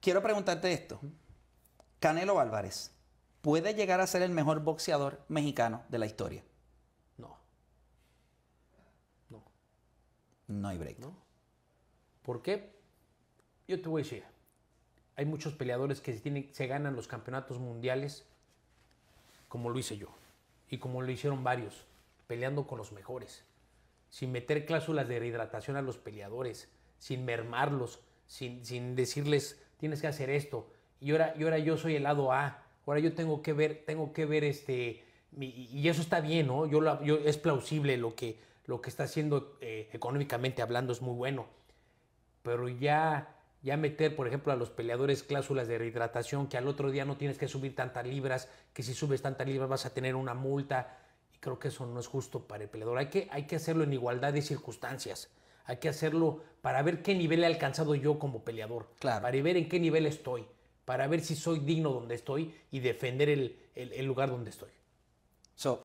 Quiero preguntarte esto. Canelo Álvarez, ¿puede llegar a ser el mejor boxeador mexicano de la historia? No. No. No hay break. ¿Por qué? Yo te voy a decir. Hay muchos peleadores que se, ganan los campeonatos mundiales como lo hice yo y como lo hicieron varios, peleando con los mejores, sin meter cláusulas de rehidratación a los peleadores, sin mermarlos, sin decirles tienes que hacer esto. Y ahora, y ahora yo soy el lado A. Ahora yo tengo que ver, tengo que ver este. y eso está bien, ¿no? Yo, es plausible lo que, lo que está haciendo eh, económicamente hablando, es muy bueno. Pero ya, ya meter, por ejemplo, a los peleadores cláusulas de rehidratación, que al otro día no tienes que subir tantas libras, que si subes tantas libras vas a tener una multa. Y creo que eso no es justo para el peleador. Hay que, hay que hacerlo en igualdad de circunstancias hay que hacerlo para ver qué nivel he alcanzado yo como peleador, claro. para ver en qué nivel estoy, para ver si soy digno donde estoy y defender el, lugar donde estoy.